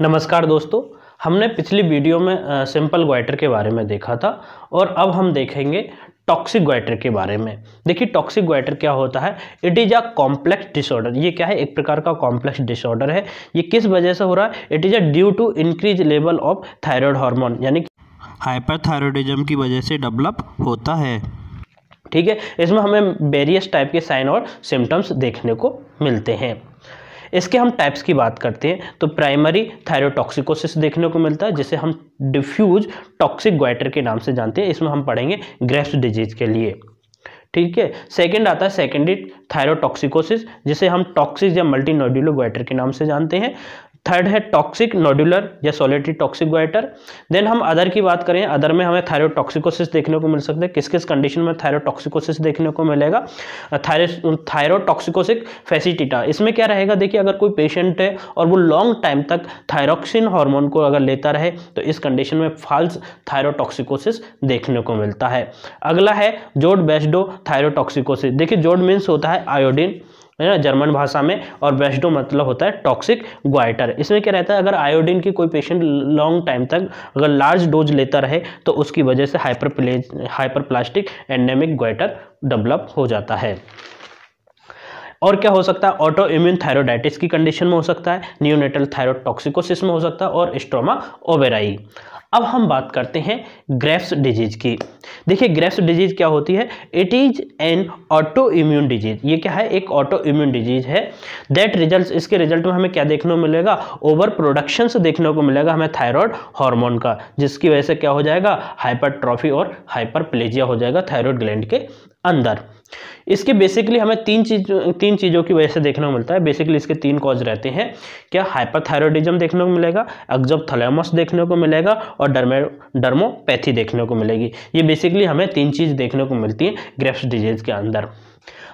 नमस्कार दोस्तों हमने पिछली वीडियो में सिंपल ग्वाइटर के बारे में देखा था और अब हम देखेंगे टॉक्सिक ग्वाइटर के बारे में देखिए टॉक्सिक ग्वाइटर क्या होता है it is a complex disorder ये क्या है एक प्रकार का कॉम्प्लेक्स डिसऑर्डर है ये किस वजह से हो रहा है it is a due to increase level of thyroid hormone यानी हाइपरथायरॉयडिज्म की वजह से डेवलप होता है ठीक है इसमें हमें वेरियस टाइप के साइन और सिम्टम्स देखने को मिलते हैं इसके हम टाइप्स की बात करते हैं तो प्राइमरी थायरोटॉक्सिकोसिस देखने को मिलता है जिसे हम डिफ्यूज टॉक्सिक ग्वाइटर के नाम से जानते हैं इसमें हम पढ़ेंगे ग्रेफ्स डिजीज के लिए ठीक है सेकंड आता है सेकेंडरी थायरोटॉक्सिकोसिस जिसे हम टॉक्सिस या मल्टी नोड्यूलो ग्वाइटर के नाम से जानते हैं थर्ड है टॉक्सिक नोडुलर या सॉलिटरी टॉक्सिक गोइटर देन हम अदर की बात करें अदर में हमें थायरोटॉक्सिकोसिस देखने को मिल सकते हैं किस किस कंडीशन में थायरोटॉक्सिकोसिस देखने को मिलेगा थायरोटॉक्सिकोसिक फेसिटिटा इसमें क्या रहेगा देखिए अगर कोई पेशेंट है और वो लॉन्ग टाइम तक थायरोक्सिन हार्मोन को अगर लेता रहे तो इस कंडीशन में फाल्स थायरोटॉक्सिकोसिस देखने को मिलता है अगला है जोड बेस्डो थायरोटॉक्सिकोसिस देखिए जोड मीन्स होता है आयोडीन ना जर्मन भाषा में और बेस्डो मतलब होता है टॉक्सिक ग्वाइटर इसमें क्या रहता है अगर आयोडीन की कोई पेशेंट लॉन्ग टाइम तक अगर लार्ज डोज लेता रहे तो उसकी वजह से hyper hyperplastic endemic goitre develop हो जाता है और क्या हो सकता है ऑटो इम्यून थायरोडाइटिस की कंडीशन में हो सकता है न्यूनेटल थायरोटॉक्सिकोसिस में हो सकता है और स्ट्रोमा ओवेराई अब हम बात करते हैं ग्रेफ्स डिजीज की देखिए ग्रेफ्स डिजीज क्या होती है it is an autoimmune disease ये क्या है एक ऑटो इम्यून डिजीज है दैट रिजल्ट इसके रिजल्ट में हमें क्या देखने को मिलेगा ओवर प्रोडक्शन से देखने को मिलेगा हमें थायराइड हार्मोन का जिसकी वजह से क्या हो जाएगा हाइपरट्रॉफी और हाइपरप्लेजिया हो जाएगा थायराइड ग्लैंड के अंदर इसके बेसिकली हमें तीन चीज तीन चीज़ों की वजह से देखने को मिलता है बेसिकली इसके तीन कॉज रहते हैं क्या हाइपरथायरोडिज्म देखने को मिलेगा एक्जोथलेमस देखने को मिलेगा और डर्मे डर्मोपैथी देखने को मिलेगी ये बेसिकली हमें तीन चीज़ देखने को मिलती है ग्रेफ्स डिजीज़ के अंदर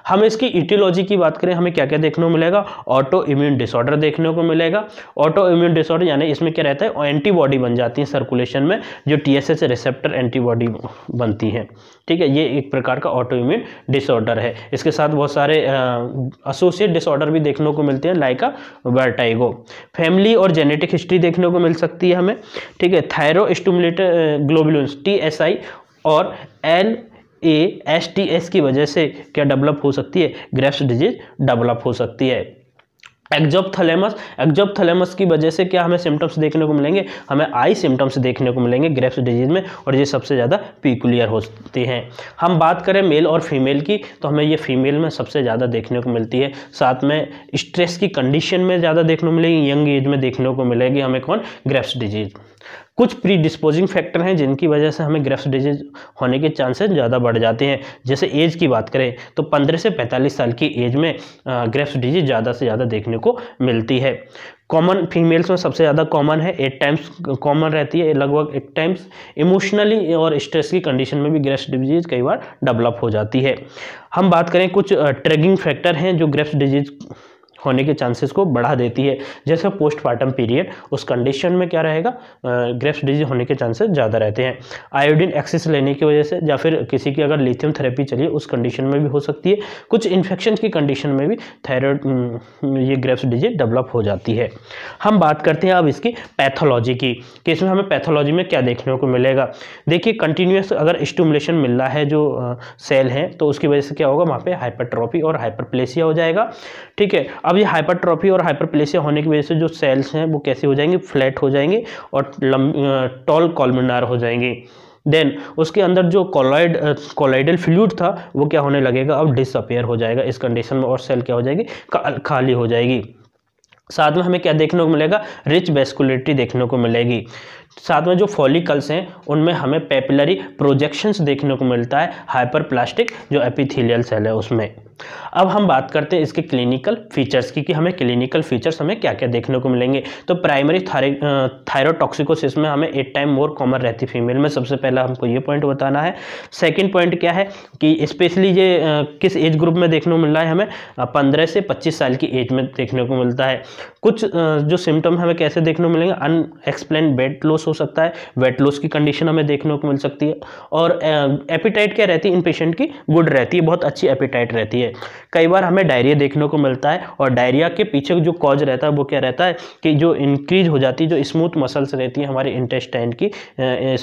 हम इसकी इटियोलॉजी की बात करें हमें क्या क्या देखने को मिलेगा ऑटो इम्यून डिसऑर्डर देखने को मिलेगा ऑटो इम्यून डिसऑर्डर यानी इसमें क्या रहता है एंटीबॉडी बन जाती है सर्कुलेशन में जो टी एस रिसेप्टर एंटीबॉडी बनती है ठीक है ये एक प्रकार का ऑटो इम्यून डिसऑर्डर है इसके साथ बहुत सारे एसोसिएट डिसऑर्डर भी देखने को मिलते हैं लाइक वर्टाइगो फैमिली और जेनेटिक हिस्ट्री देखने को मिल सकती है हमें ठीक है thyro stimulator globulins T S I और एल ए एस टी एस की वजह से क्या डेवलप हो सकती है ग्रेफ्स डिजीज डेवलप हो सकती है एक्जोपथलेमस एक्जोपथलेमस की वजह से क्या हमें सिम्टम्स देखने को मिलेंगे हमें आई सिम्टम्स देखने को मिलेंगे ग्रेफ्स डिजीज में और ये सबसे ज़्यादा पीकुलियर होते हैं हम बात करें मेल और फीमेल की तो हमें ये फीमेल में सबसे ज़्यादा देखने को मिलती है साथ में स्ट्रेस की कंडीशन में ज़्यादा देखने को मिलेगी यंग एज में देखने को मिलेगी हमें कौन ग्रेफ्स डिजीज़ कुछ प्री डिस्पोजिंग फैक्टर हैं जिनकी वजह से हमें ग्रेफ्स डिजीज होने के चांसेस ज़्यादा बढ़ जाते हैं जैसे एज की बात करें तो पंद्रह से पैंतालीस साल की एज में ग्रेफ्स डिजीज ज़्यादा से ज़्यादा देखने को मिलती है कॉमन फीमेल्स में सबसे ज़्यादा कॉमन है एट टाइम्स कॉमन रहती है लगभग एट टाइम्स इमोशनली और स्ट्रेस की कंडीशन में भी ग्रेफ्स डिजीज़ कई बार डेवलप हो जाती है हम बात करें कुछ ट्रेगिंग फैक्टर हैं जो ग्रेफ्स डिजीज़ होने के चांसेस को बढ़ा देती है जैसे पोस्टमार्टम पीरियड उस कंडीशन में क्या रहेगा ग्रेप्स डिजीज होने के चांसेस ज़्यादा रहते हैं आयोडीन एक्सेस लेने की वजह से या फिर किसी की अगर लिथियम थेरेपी चलिए उस कंडीशन में भी हो सकती है कुछ इन्फेक्शन की कंडीशन में भी थायराइड हम्म, ये ग्रेप्स डिजीज डेवलप हो जाती है हम बात करते हैं अब इसकी पैथोलॉजी की कि इसमें हमें पैथोलॉजी में क्या देखने को मिलेगा देखिए कंटिन्यूस अगर स्टूमुलेशन मिल रहा है जो सेल है तो उसकी वजह से क्या होगा वहाँ पर हाइपरट्रॉफी और हाइपरप्लेसिया हो जाएगा ठीक है अब अब ये हाइपरट्रॉफी और हाइपरप्लेसिया होने की वजह से जो सेल्स हैं वो कैसे हो जाएंगे फ्लैट हो जाएंगे और टॉल कॉलमिनार हो जाएंगे देन उसके अंदर जो कॉलॉइड कोलाइडल फ्लूड था वो क्या होने लगेगा अब डिसअपेयर हो जाएगा इस कंडीशन में और सेल क्या हो जाएगी खाली हो जाएगी साथ में हमें क्या देखने को मिलेगा रिच वेस्कुलेटी देखने को मिलेगी साथ में जो फॉलिकल्स हैं उनमें हमें पेपिलरी प्रोजेक्शंस देखने को मिलता है हाइपर प्लास्टिक जो एपिथेलियल सेल है उसमें अब हम बात करते हैं इसके क्लिनिकल फीचर्स की कि हमें क्लिनिकल फीचर्स हमें क्या क्या देखने को मिलेंगे तो प्राइमरी थायरोटॉक्सिकोसिस में हमें एट टाइम मोर कॉमन रहती फीमेल में सबसे पहला हमको ये पॉइंट बताना है सेकेंड पॉइंट क्या है कि स्पेशली ये किस एज ग्रुप में देखने को मिल रहा है हमें पंद्रह से पच्चीस साल की एज में देखने को मिलता है कुछ जो सिम्टम हमें कैसे देखने को मिलेंगे अनएक्सप्लेन वेट लॉस हो सकता है वेट लॉस की कंडीशन हमें देखने को मिल सकती है और एपिटाइट क्या रहती है इन पेशेंट की गुड रहती है बहुत अच्छी एपिटाइट रहती है कई बार हमें डायरिया देखने को मिलता है और डायरिया के पीछे जो कॉज रहता है वो क्या रहता है कि जो इंक्रीज हो जाती है जो स्मूथ मसल्स रहती है हमारे इंटेस्टाइन की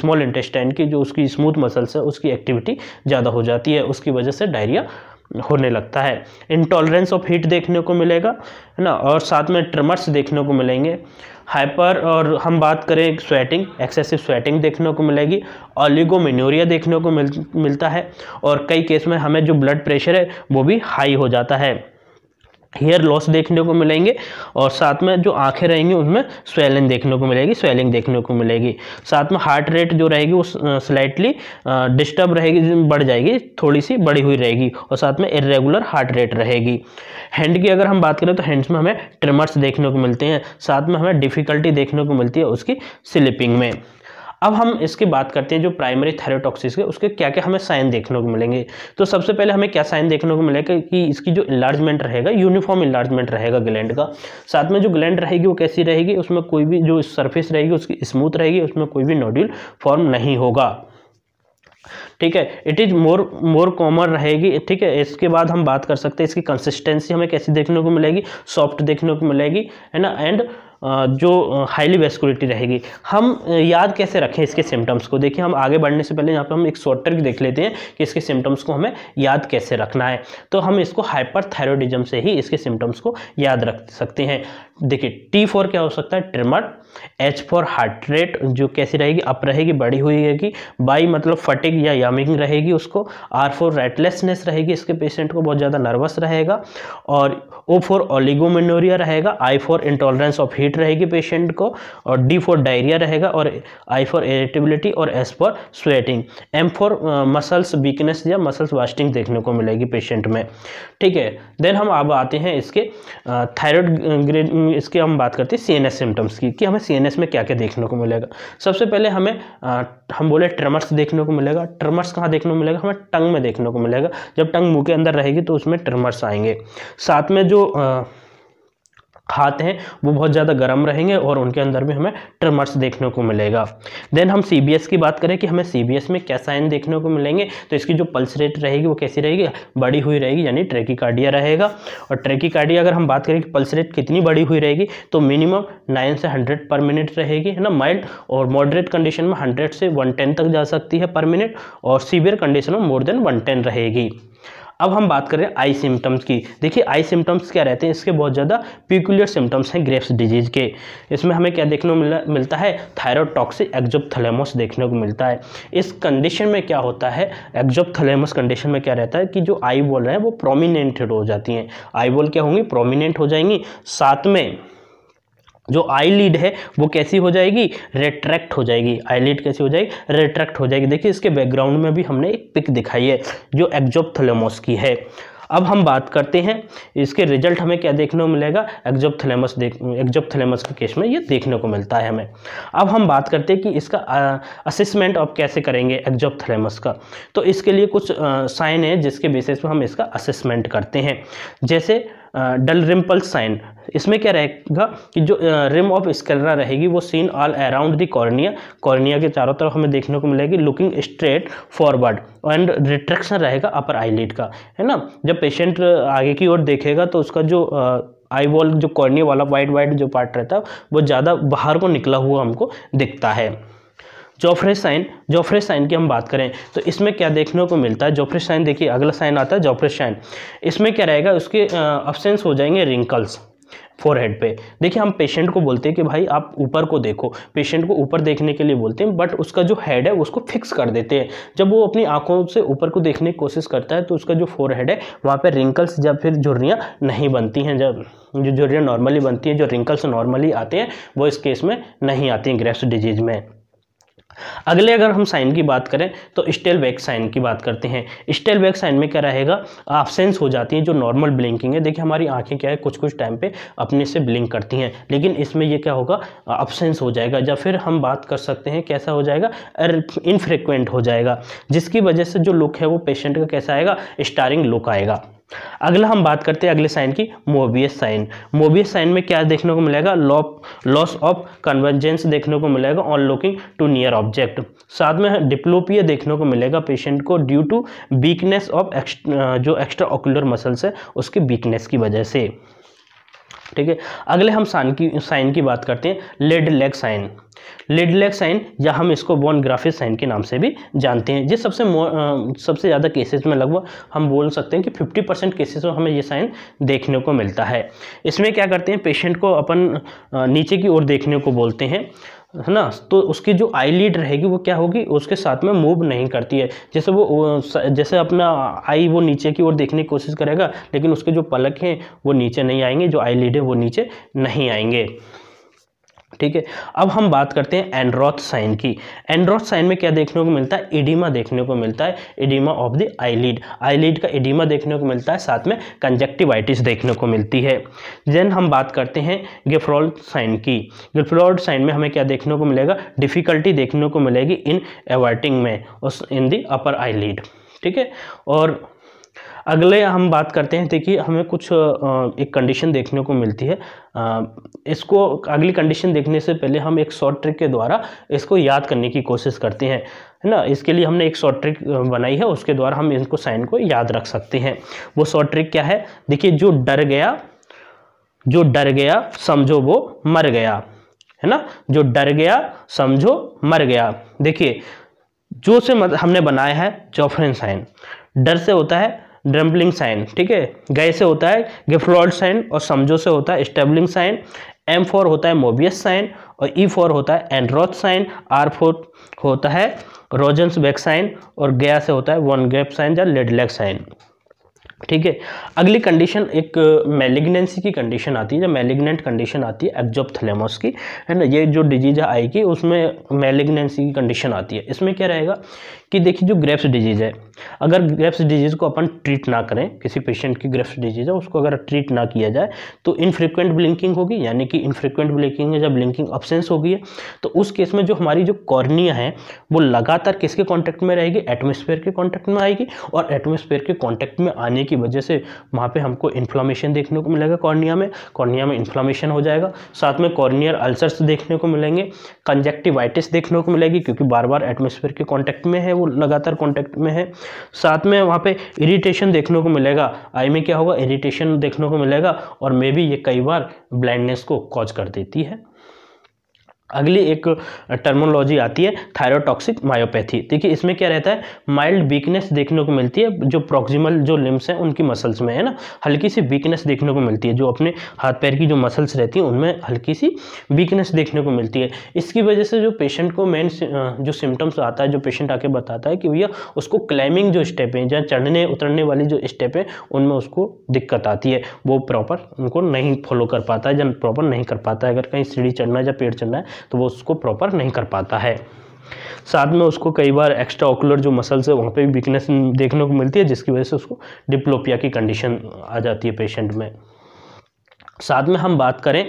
स्मॉल इंटेस्टाइन की जो उसकी स्मूथ मसल्स है उसकी एक्टिविटी ज़्यादा हो जाती है उसकी वजह से डायरिया होने लगता है इंटॉलरेंस ऑफ हीट देखने को मिलेगा है ना और साथ में ट्रमर्स देखने को मिलेंगे हाइपर और हम बात करें स्वेटिंग एक्सेसिव स्वेटिंग देखने को मिलेगी ऑलिगोमिनोरिया देखने को मिल, मिलता है और कई केस में हमें जो ब्लड प्रेशर है वो भी हाई हो जाता है हेयर लॉस देखने को मिलेंगे और साथ में जो आंखें रहेंगी उनमें स्वेलिंग देखने को मिलेगी स्वेलिंग देखने को मिलेगी साथ में हार्ट रेट जो रहेगी वो स्लाइटली डिस्टर्ब रहेगी बढ़ जाएगी थोड़ी सी बढ़ी हुई रहेगी और साथ में इरेगुलर हार्ट रेट रहेगी हैंड की अगर हम बात करें तो हैंड्स में हमें ट्रिमर्स देखने को मिलते हैं साथ में हमें डिफ़िकल्टी देखने को मिलती है उसकी स्लिपिंग में अब हम इसकी बात करते हैं जो प्राइमरी थायरोटॉक्सिस के उसके क्या क्या हमें साइन देखने को मिलेंगे तो सबसे पहले हमें क्या साइन देखने को मिलेगा कि इसकी जो इलार्जमेंट रहेगा यूनिफॉर्म इलार्जमेंट रहेगा ग्लैंड का साथ में जो ग्लैंड रहेगी वो कैसी रहेगी उसमें कोई भी जो सर्फेस रहेगी उसकी स्मूथ रहेगी उसमें कोई भी नोड्यूल फॉर्म नहीं होगा ठीक है it is more more common रहेगी ठीक है इसके बाद हम बात कर सकते हैं इसकी कंसिस्टेंसी हमें कैसी देखने को मिलेगी सॉफ्ट देखने को मिलेगी है ना एंड जो हाईली वेस्कुलिटी रहेगी हम याद कैसे रखें इसके सिम्टम्स को देखिए हम आगे बढ़ने से पहले यहाँ पर हम एक शॉर्ट ट्रिक देख लेते हैं कि इसके सिम्टम्स को हमें याद कैसे रखना है तो हम इसको हाइपर से ही इसके सिम्टम्स को याद रख सकते हैं देखिए टी फोर क्या हो सकता है tremor H four heart rate जो कैसी रहेगी अप रहेगी बढ़ी हुई रहेगी बाई मतलब फटिक या यामिंग रहेगी उसको आर फोर रेटलेसनेस रहेगी इसके पेशेंट को बहुत ज़्यादा नर्वस रहेगा और ओ फोर ओलिगोमिनोरिया रहेगा I four intolerance of heat रहेगी पेशेंट को और डी फोर डायरिया रहेगा और आई फोर एरेटिबिलिटी और S four sweating M four muscles weakness या मसल्स वास्टिंग देखने को मिलेगी पेशेंट में ठीक है देन हम अब आते हैं इसके थायरॉयड ग्रेड इसके हम बात करते हैं सीएनएस सिम्टम्स की कि हमें सीएनएस में क्या क्या देखने को मिलेगा सबसे पहले हमें आ, हम बोले ट्रमर्स देखने को मिलेगा ट्रमर्स कहाँ देखने को मिलेगा हमें टंग में देखने को मिलेगा जब टंग मुँह के अंदर रहेगी तो उसमें ट्रमर्स आएंगे साथ में जो आ, खाते हैं वो बहुत ज़्यादा गर्म रहेंगे और उनके अंदर भी हमें ट्रमर्स देखने को मिलेगा देन हम सी की बात करें कि हमें सी में क्या साइन देखने को मिलेंगे तो इसकी जो पल्स रेट रहेगी वो कैसी रहेगी बड़ी हुई रहेगी यानी ट्रेकिकार्डिया रहेगा और ट्रेकिकार्डिया अगर हम बात करें कि पल्स रेट कितनी बड़ी हुई रहेगी तो मिनिमम नाइन से हंड्रेड पर मिनट रहेगी है ना माइल्ड और मॉडरेट कंडीशन में हंड्रेड से वन तक जा सकती है पर मिनट और सीवियर कंडीशन में मोर देन वन रहेगी अब हम बात करें आई सिम्टम्स की देखिए आई सिम्टम्स क्या रहते हैं इसके बहुत ज़्यादा पिकुलर सिम्टम्स हैं ग्रेप्स डिजीज़ के इसमें हमें क्या देखने को मिलता है थायरोटॉक्सिक टॉक्सिक एक्जोपथलेमस देखने को मिलता है इस कंडीशन में क्या होता है एक्जोपथलेमस कंडीशन में क्या रहता है कि जो आई बॉल हैं वो प्रोमिनेंटेड हो जाती हैं आई बॉल क्या होंगी प्रोमिनेंट हो जाएंगी साथ में जो आई लीड है वो कैसी हो जाएगी रिट्रैक्ट हो जाएगी आई लीड कैसी हो जाएगी रिट्रैक्ट हो जाएगी देखिए इसके बैकग्राउंड में भी हमने एक पिक दिखाई है जो एक्जोपथलेमोस की है अब हम बात करते हैं इसके रिजल्ट हमें क्या देखने को मिलेगा एक्जोपथलेमस देख एक्जोपथलेमस के केस में ये देखने को मिलता है हमें अब हम बात करते हैं कि इसका असेसमेंट आप कैसे करेंगे एक्जोपथलेमस का तो इसके लिए कुछ साइन है जिसके बेसिस पर हम इसका असेसमेंट करते हैं जैसे डल रिम्पल साइन इसमें क्या रहेगा कि जो रिम ऑफ स्कलरा रहेगी वो seen all around the cornea cornea के चारों तरफ हमें देखने को मिलेगी looking straight forward and retraction रहेगा अपर आईलिड का है ना जब पेशेंट आगे की ओर देखेगा तो उसका जो आई वॉल जो कॉर्निया वाला वाइट वाइट जो पार्ट रहता है वो ज़्यादा बाहर को निकला हुआ हमको दिखता है जोफ्रे साइन जोफ्रे साइन की हम बात करें तो इसमें क्या देखने को मिलता है जोफ्रे साइन देखिए अगला साइन आता है जोफ्रे साइन इसमें क्या रहेगा उसके अपसेंस हो जाएंगे रिंकल्स फोरहेड पे देखिए हम पेशेंट को बोलते हैं कि भाई आप ऊपर को देखो पेशेंट को ऊपर देखने के लिए बोलते हैं बट उसका जो हेड है उसको फिक्स कर देते हैं जब वो अपनी आंखों से ऊपर को देखने की कोशिश करता है तो उसका जो फोरहेड है वहाँ पर रिंकल्स या फिर झुर्रियाँ नहीं बनती हैं जब जो झुर्रियाँ नॉर्मली बनती हैं जो रिंकल्स नॉर्मली आते हैं वो इस केस में नहीं आती हैं ग्रेफ्स डिजीज़ में अगले अगर हम साइन की बात करें तो स्टेल वैक साइन की बात करते हैं स्टेल वैक साइन में क्या रहेगा ऑब्सेंस हो जाती है जो नॉर्मल ब्लिंकिंग है देखिए हमारी आंखें क्या है कुछ कुछ टाइम पे अपने से ब्लिंक करती हैं लेकिन इसमें ये क्या होगा ऑब्सेंस हो जाएगा या फिर हम बात कर सकते हैं कैसा हो जाएगा इनफ्रिक्वेंट हो जाएगा जिसकी वजह से जो लुक है वो पेशेंट का कैसा आएगा स्टारिंग लुक आएगा अगला हम बात करते हैं अगले साइन की मोबियस साइन मोबियस साइन में क्या देखने को मिलेगा लॉस ऑफ कन्वर्जेंस देखने को मिलेगा on looking to near object साथ में डिप्लोपिया देखने को मिलेगा पेशेंट को ड्यू टू वीकनेस ऑफ जो एक्स्ट्रा ऑक्यूलर मसल्स है उसकी वीकनेस की वजह से ठीक है अगले हम साइन की साइन की बात करते हैं lid lag sign lid lag sign या हम इसको बोन ग्राफिस साइन के नाम से भी जानते हैं ये सबसे सबसे ज़्यादा केसेस में लगभग हम बोल सकते हैं कि 50 परसेंट केसेस में हमें ये साइन देखने को मिलता है इसमें क्या करते हैं पेशेंट को अपन नीचे की ओर देखने को बोलते हैं है ना तो उसकी जो आई लीड रहेगी वो क्या होगी उसके साथ में मूव नहीं करती है जैसे वो जैसे अपना आई वो नीचे की ओर देखने की कोशिश करेगा लेकिन उसके जो पलक हैं वो नीचे नहीं आएंगे जो आई लीड है वो नीचे नहीं आएंगे ठीक है अब हम बात करते हैं एंड्रॉथ साइन की एंड्रॉथ साइन में क्या देखने को मिलता है एडिमा देखने को मिलता है oedema of the eyelid eyelid का एडिमा देखने को मिलता है साथ में कंजक्टिवाइटिस देखने को मिलती है जैन हम बात करते हैं गिफ्रॉल्ड साइन की गिफ्रॉल्ड साइन में हमें क्या देखने को मिलेगा डिफ़िकल्टी देखने को मिलेगी इन एवर्टिंग में उस इन दी अपर आईलिड ठीक है और अगले हम बात करते हैं देखिए हमें कुछ एक कंडीशन देखने को मिलती है इसको अगली कंडीशन देखने से पहले हम एक शॉर्ट ट्रिक के द्वारा इसको याद करने की कोशिश करते हैं है ना इसके लिए हमने एक शॉर्ट ट्रिक बनाई है उसके द्वारा हम इनको साइन को याद रख सकते हैं वो शॉर्ट ट्रिक क्या है देखिए जो डर गया जो डर गया समझो वो मर गया है ना जो डर गया समझो मर गया देखिए जो से मत, हमने बनाया है जोफरेन साइन डर से होता है ड्रम्पलिंग साइन ठीक है गए से होता है गिफ्लॉल्ड साइन और समझो से होता है स्टेबलिंग साइन एम फोर होता है मोबियस साइन और ई फोर होता है एंड्रोथ साइन आर फोर होता है रोजेंस बैक साइन और गया से होता है वन गैप साइन या लेडलैक साइन ठीक है अगली कंडीशन एक मेलिग्नेंसी की कंडीशन आती है जो मेलिग्नेंट कंडीशन आती है एक्जोपथलेमोस की है ना ये जो डिजीज है आएगी उसमें मेलिग्नेंसी की कंडीशन आती है इसमें क्या रहेगा कि देखिए जो ग्रेप्स डिजीज़ है अगर ग्रेप्स डिजीज़ को अपन ट्रीट ना करें किसी पेशेंट की ग्रेप्स डिजीज़ है उसको अगर ट्रीट ना किया जाए तो इनफ्रीक्वेंट ब्लिंकिंग होगी यानी कि इनफ्रीक्वेंट ब्लिंकिंग है जब ब्लिंकिंग अपसेंस होगी है तो उस केस में जो हमारी जो कॉर्निया है वो लगातार किसके कॉन्टैक्ट में रहेगी एटमोस्फेयर के कॉन्टैक्ट में आएगी और एटमोस्फेयर के कॉन्टैक्ट में आने की वजह से वहाँ पर हमको इन्फ्लामेशन देखने को मिलेगा कॉर्निया में कॉर्निया में इन्फ्लामेशन हो जाएगा साथ में कॉर्नियर अल्सर्स देखने को मिलेंगे कंजेक्टिवाइटिस देखने को मिलेगी क्योंकि बार बार एटमोस्फेयर के कॉन्टैक्ट में है वो लगातार कॉन्टैक्ट में है साथ में वहाँ पे इरिटेशन देखने को मिलेगा आई में क्या होगा इरिटेशन देखने को मिलेगा और मे बी ये कई बार ब्लाइंडनेस को कॉज कर देती है अगली एक टर्मोलॉजी आती है थायरोटॉक्सिक मायोपैथी देखिए इसमें क्या रहता है माइल्ड वीकनेस देखने को मिलती है जो प्रॉक्सिमल जो लिम्स हैं उनकी मसल्स में है ना हल्की सी वीकनेस देखने को मिलती है जो अपने हाथ पैर की जो मसल्स रहती हैं उनमें हल्की सी वीकनेस देखने को मिलती है इसकी वजह से जो पेशेंट को मेन जो सिम्टम्स आता है जो पेशेंट आके बताता है कि भैया उसको क्लाइंबिंग जो स्टेप है जहाँ चढ़ने उतरने वाली जो स्टेप है उनमें उसको दिक्कत आती है वो प्रॉपर उनको नहीं फॉलो कर पाता है या प्रॉपर नहीं कर पाता है अगर कहीं सीढ़ी चढ़ना है या पेड़ चढ़ना है तो वो उसको प्रॉपर नहीं कर पाता है साथ में उसको कई बार एक्स्ट्रा ऑकुलर जो मसल्स है वहाँ पे भी वीकनेस देखने को मिलती है जिसकी वजह से उसको डिप्लोपिया की कंडीशन आ जाती है पेशेंट में साथ में हम बात करें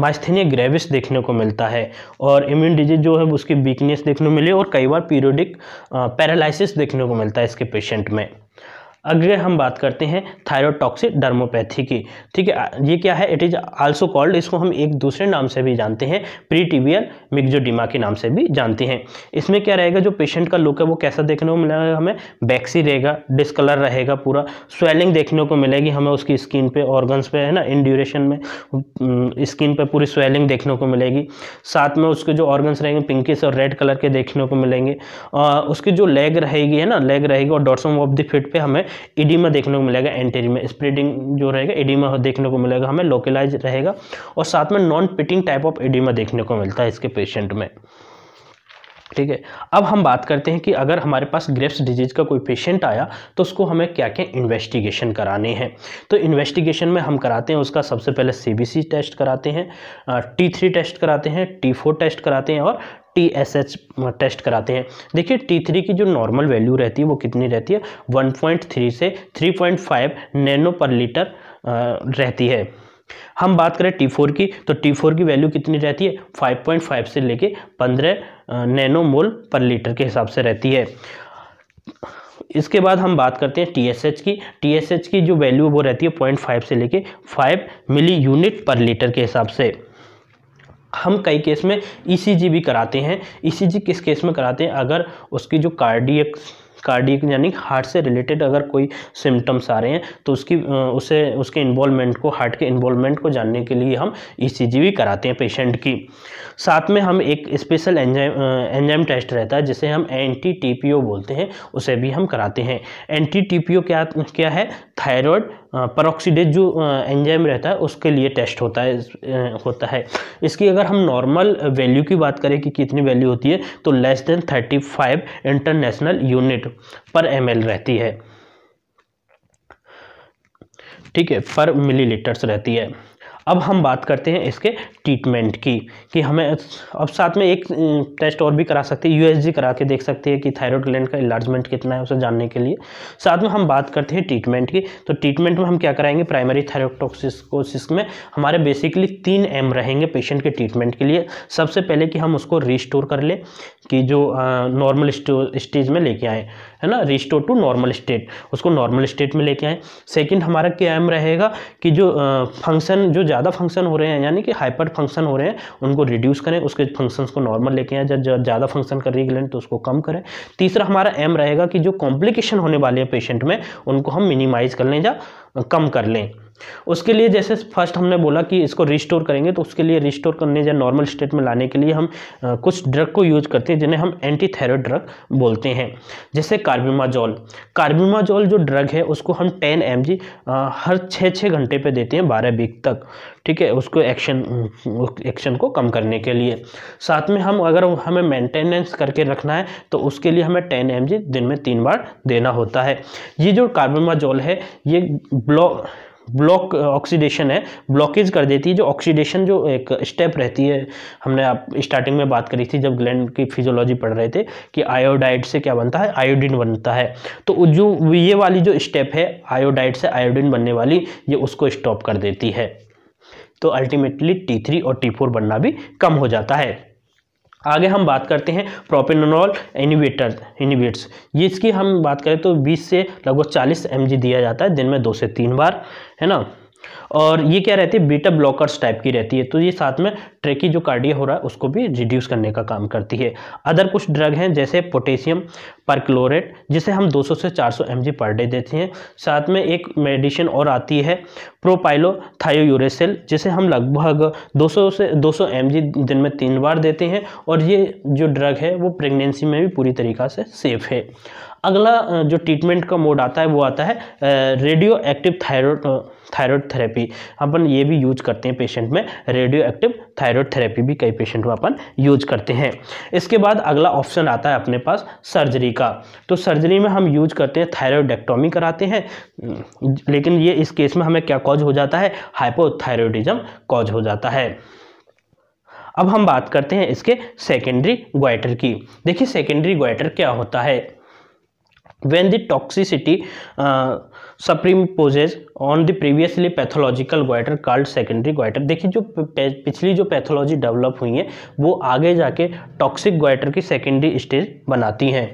माइस्थेनिया ग्रेविस देखने को मिलता है और इम्यून डिजीज जो है उसकी वीकनेस देखने को मिली और कई बार पीरियोडिक पैरालिसिस देखने को मिलता है इसके पेशेंट में अगले हम बात करते हैं थायरोटॉक्सिक डर्मोपैथी की ठीक है ये क्या है इट इज़ आल्सो कॉल्ड इसको हम एक दूसरे नाम से भी जानते हैं प्री टीबियल मिक्जोडिमा के नाम से भी जानते हैं इसमें क्या रहेगा जो पेशेंट का लुक है वो कैसा देखने को मिलेगा हमें बैक्सी रहेगा डिसकलर रहेगा पूरा स्वेलिंग देखने को मिलेगी हमें उसकी स्किन पे ऑर्गन्स पे है ना इन ड्यूरेशन में स्किन पे पूरी स्वेलिंग देखने को मिलेगी साथ में उसके जो ऑर्गन्स रहेंगे पिंकिस और रेड कलर के देखने को मिलेंगे उसकी जो लेग रहेगी है ना लेग रहेगी और डॉट्सम ऑफ द फिट पर हमें इडीमा देखने को मिलेगा एंटेरी में स्प्रेडिंग जो रहेगा इडीमा देखने को मिलेगा हमें लोकलाइज रहेगा और साथ में non pitting type of oedema देखने को मिलता है इसके पेशेंट में ठीक है अब हम बात करते हैं कि अगर हमारे पास ग्रेप्स डिजीज का कोई पेशेंट आया तो उसको हमें क्या क्या इन्वेस्टिगेशन कराने हैं तो इन्वेस्टिगेशन में हम कराते हैं उसका सबसे पहले सीबीसी टेस्ट कराते हैं टी थ्री टेस्ट कराते हैं टी फोर टेस्ट कराते हैं और टी एस एच टेस्ट कराते हैं देखिए टी थ्री की जो नॉर्मल वैल्यू रहती है वो कितनी रहती है वन पॉइंट थ्री से three point five nano per litre रहती है हम बात करें टी फोर की तो टी फोर की वैल्यू कितनी रहती है फाइव पॉइंट फाइव से लेके पंद्रह नैनो मोल पर लीटर के हिसाब से रहती है इसके बाद हम बात करते हैं टी एस एच की टी एस एच की जो वैल्यू वो रहती है पॉइंट फाइव से लेके five milli unit per litre के हिसाब से हम कई केस में ईसीजी e भी कराते हैं ईसीजी e किस केस में कराते हैं अगर उसकी जो कार्डियक कार्डियक यानी हार्ट से रिलेटेड अगर कोई सिम्टम्स आ रहे हैं तो उसकी उसे उसके इन्वॉलमेंट को हार्ट के इन्वॉलमेंट को जानने के लिए हम ईसीजी e भी कराते हैं पेशेंट की साथ में हम एक स्पेशल एंजाइम एंजाइम टेस्ट रहता है जिसे हम एंटी टीपीओ बोलते हैं उसे भी हम कराते हैं एंटी टीपीओ क्या क्या है थायरॉयड परऑक्सीडेज जो एंजाइम रहता है उसके लिए टेस्ट होता है होता है इसकी अगर हम नॉर्मल वैल्यू की बात करें कि कितनी वैल्यू होती है तो less than thirty five international unit per M रहती है ठीक है पर मिलीलीटर्स रहती है अब हम बात करते हैं इसके ट्रीटमेंट की कि हमें अब साथ में एक टेस्ट और भी करा सकते हैं यूएसजी करा के देख सकते हैं कि थायरॉयड ग्लैंड का इलार्जमेंट कितना है उसे जानने के लिए साथ में हम बात करते हैं ट्रीटमेंट की तो ट्रीटमेंट में हम क्या कराएंगे प्राइमरी थायरोटोक्सिकोसिस में हमारे बेसिकली तीन एम रहेंगे पेशेंट के ट्रीटमेंट के लिए सबसे पहले कि हम उसको रिस्टोर कर लें कि जो नॉर्मल स्टेज में लेके आएँ है ना रिस्टोर टू नॉर्मल स्टेट उसको नॉर्मल स्टेट में लेके आए सेकंड हमारा क्या एम रहेगा कि जो फंक्शन जो ज़्यादा फंक्शन हो रहे हैं यानी कि हाइपर फंक्शन हो रहे हैं उनको रिड्यूस करें उसके फंक्शंस को नॉर्मल लेके आए जब ज़्यादा फंक्शन कर रही ग्लैंड तो उसको कम करें तीसरा हमारा एम रहेगा कि जो कॉम्प्लिकेशन होने वाले हैं पेशेंट में उनको हम मिनिमाइज़ कर लें या कम कर लें उसके लिए जैसे फर्स्ट हमने बोला कि इसको रिस्टोर करेंगे तो उसके लिए रिस्टोर करने या नॉर्मल स्टेट में लाने के लिए हम कुछ ड्रग को यूज करते हैं जिन्हें हम एंटी थायरॉयड ड्रग बोलते हैं जैसे कार्बिमाजोल कार्बिमाजोल जो ड्रग है उसको हम 10 एम हर छः छः घंटे पे देते हैं बारह वीक तक ठीक है उसको एक्शन एक्शन को कम करने के लिए साथ में हम अगर हमें मेंटेनेंस करके रखना है तो उसके लिए हमें टेन एम दिन में तीन बार देना होता है ये जो कार्बोमाजोल है ये ब्लॉक ब्लॉक ऑक्सीडेशन है ब्लॉकेज कर देती है जो ऑक्सीडेशन जो एक स्टेप रहती है हमने आप स्टार्टिंग में बात करी थी जब ग्लैंड की फिजियोलॉजी पढ़ रहे थे कि आयोडाइड से क्या बनता है आयोडीन बनता है तो जो ये वाली जो स्टेप है आयोडाइड से आयोडीन बनने वाली ये उसको स्टॉप कर देती है तो अल्टीमेटली टी थ्री और टी फोर बनना भी कम हो जाता है आगे हम बात करते हैं प्रोपेनोल इनिवेटर इनिवेट्स इसकी हम बात करें तो 20 से लगभग 40 एम दिया जाता है दिन में दो से तीन बार है ना और ये क्या रहती है बीटा ब्लॉकर्स टाइप की रहती है तो ये साथ में ट्रेकी जो कार्डिया हो रहा है उसको भी रिड्यूस करने का काम करती है अदर कुछ ड्रग हैं जैसे पोटेशियम परक्लोरेट जिसे हम 200 से 400 एम पर डे देते हैं साथ में एक मेडिसिन और आती है प्रोपाइलो थायोयूरेसिल जिसे हम लगभग 200 से 200 एम दिन में तीन बार देते हैं और ये जो ड्रग है वो प्रेगनेंसी में भी पूरी तरीका से सेफ है अगला जो ट्रीटमेंट का मोड आता है वो आता है radio active thyroid thyroid therapy अपन ये भी यूज करते हैं पेशेंट में रेडियो एक्टिव थायरॉयड थेरेपी भी कई पेशेंट में अपन यूज करते हैं इसके बाद अगला ऑप्शन आता है अपने पास सर्जरी का तो सर्जरी में हम यूज करते हैं थायरॉयडेक्टोमी कराते हैं लेकिन ये इस केस में हमें क्या कॉज हो जाता है हाइपोथायरॉयडिज्म कॉज हो जाता है अब हम बात करते हैं इसके सेकेंडरी ग्वाइटर की देखिए सेकेंडरी ग्वाइटर क्या होता है when the toxicity uh, supreme poses on the previously pathological goiter called secondary goiter देखिए जो पिछली जो पैथोलॉजी डेवलप हुई है वो आगे जाके toxic goiter की secondary stage बनाती हैं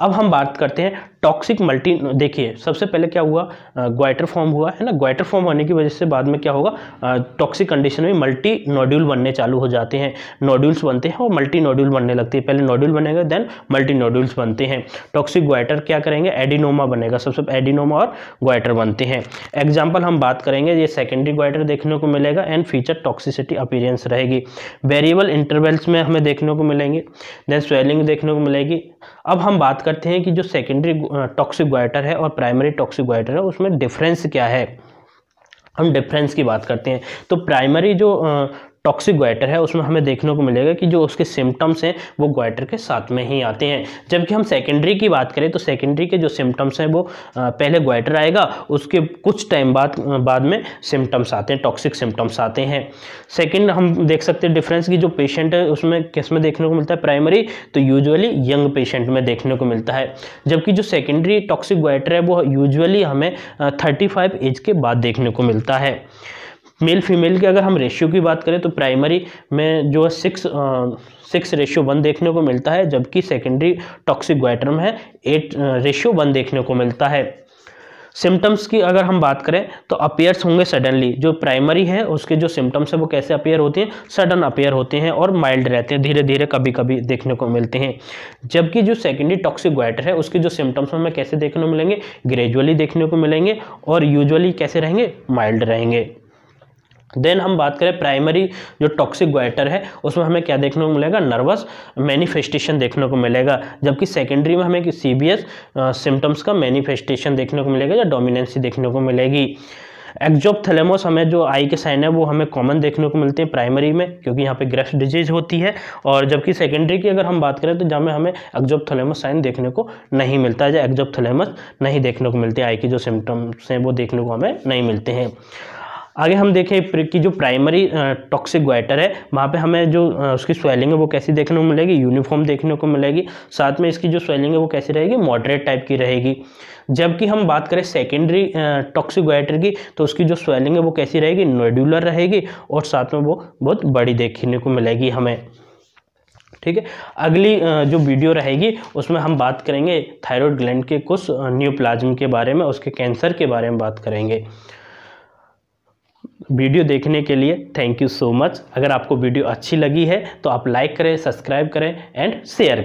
अब हम बात करते हैं टॉक्सिक मल्टी देखिए सबसे पहले क्या हुआ ग्वाइटर फॉर्म हुआ है ना ग्वाइटर फॉर्म होने की वजह से बाद में क्या होगा टॉक्सिक कंडीशन में मल्टी नोड्यूल बनने चालू हो जाते हैं नोड्यूल्स बनते हैं और मल्टी नोड्यूल बनने लगती है पहले नोड्यूल बनेगा देन मल्टी नोड्यूल्स बनते हैं टॉक्सिक ग्वाइटर क्या करेंगे एडिनोमा बनेगा सबसे एडिनोमा और ग्वाइटर बनते हैं एग्जाम्पल हम बात करेंगे ये सेकेंडरी ग्वाइटर देखने को मिलेगा एंड फीचर टॉक्सिसिटी अपीरेंस रहेगी वेरिएबल इंटरवल्स में हमें देखने को मिलेंगे देन स्वेलिंग देखने को मिलेगी अब हम बात करते हैं कि जो सेकेंडरी टॉक्सिक गोइटर है और प्राइमरी टॉक्सिक गोइटर है उसमें डिफरेंस क्या है हम डिफरेंस की बात करते हैं तो प्राइमरी जो टॉक्सिक गोइटर है उसमें हमें देखने को मिलेगा कि जो उसके सिम्टम्स हैं वो ग्वाइटर के साथ में ही आते हैं जबकि हम सेकेंडरी की बात करें तो सेकेंडरी के जो सिम्टम्स हैं वो पहले ग्वाइटर आएगा उसके कुछ टाइम बाद बाद में सिम्टम्स आते हैं टॉक्सिक सिम्टम्स आते हैं सेकेंड हम देख सकते हैं डिफरेंस की जो पेशेंट है उसमें किस में देखने को मिलता है प्राइमरी तो यूजअली यंग पेशेंट में देखने को मिलता है जबकि जो सेकेंडरी टॉक्सिक गोइटर है वो यूजअली हमें थर्टी फाइव एज के बाद देखने को मिलता है मेल फीमेल की अगर हम रेशियो की बात करें तो प्राइमरी में जो है सिक्स सिक्स रेशियो वन देखने को मिलता है जबकि सेकेंडरी टॉक्सिक ग्वाइटर में एट रेशियो वन देखने को मिलता है सिम्टम्स की अगर हम बात करें तो अपेयर्स होंगे सडनली जो प्राइमरी है उसके जो सिम्टम्स हैं वो कैसे अपेयर होते हैं सडन अपेयर होते हैं और माइल्ड रहते हैं धीरे धीरे कभी कभी देखने को मिलते हैं जबकि जो सेकेंडरी टॉक्सिक ग्वाइटर है उसके जो सिम्टम्स हमें कैसे देखने को मिलेंगे ग्रेजुअली देखने को मिलेंगे और यूजअली कैसे रहेंगे माइल्ड रहेंगे देन हम बात करें प्राइमरी जो टॉक्सिक गोइटर है उसमें हमें क्या देखने को मिलेगा नर्वस मैनिफेस्टेशन देखने को मिलेगा जबकि सेकेंडरी में हमें सी बी एस सिम्टम्स का मैनिफेस्टेशन देखने को मिलेगा या डोमिनेंसी देखने को मिलेगी एक्जोपथलेमोस हमें जो आई के साइन है वो हमें कॉमन देखने को मिलते हैं प्राइमरी में क्योंकि यहाँ पे ग्रेफ्स डिजीज होती है और जबकि सेकेंडरी की अगर हम बात करें तो जहाँ में हमें एक्जोपथेलेमस साइन देखने को नहीं मिलता है या एक्जोपथलेमस नहीं देखने को मिलते आई के जो सिम्टम्स हैं वो देखने को हमें नहीं मिलते हैं आगे हम देखें कि जो प्राइमरी टॉक्सिक ग्वाइटर है वहाँ पे हमें जो उसकी स्वेलिंग है वो कैसी देखने को मिलेगी यूनिफॉर्म देखने को मिलेगी साथ में इसकी जो स्वेलिंग है वो कैसी रहेगी मॉडरेट टाइप की रहेगी जबकि हम बात करें सेकेंडरी टॉक्सिक ग्वाइटर की तो उसकी जो स्वेलिंग है वो कैसी रहेगी नोड्यूलर रहेगी और साथ में वो बहुत बड़ी देखने को मिलेगी हमें ठीक है अगली जो वीडियो रहेगी उसमें हम बात करेंगे थायरॉयड ग्लैंड के कुछ न्यूप्लाज्म के बारे में उसके कैंसर के बारे में बात करेंगे वीडियो देखने के लिए थैंक यू सो मच अगर आपको वीडियो अच्छी लगी है तो आप लाइक करें सब्सक्राइब करें एंड शेयर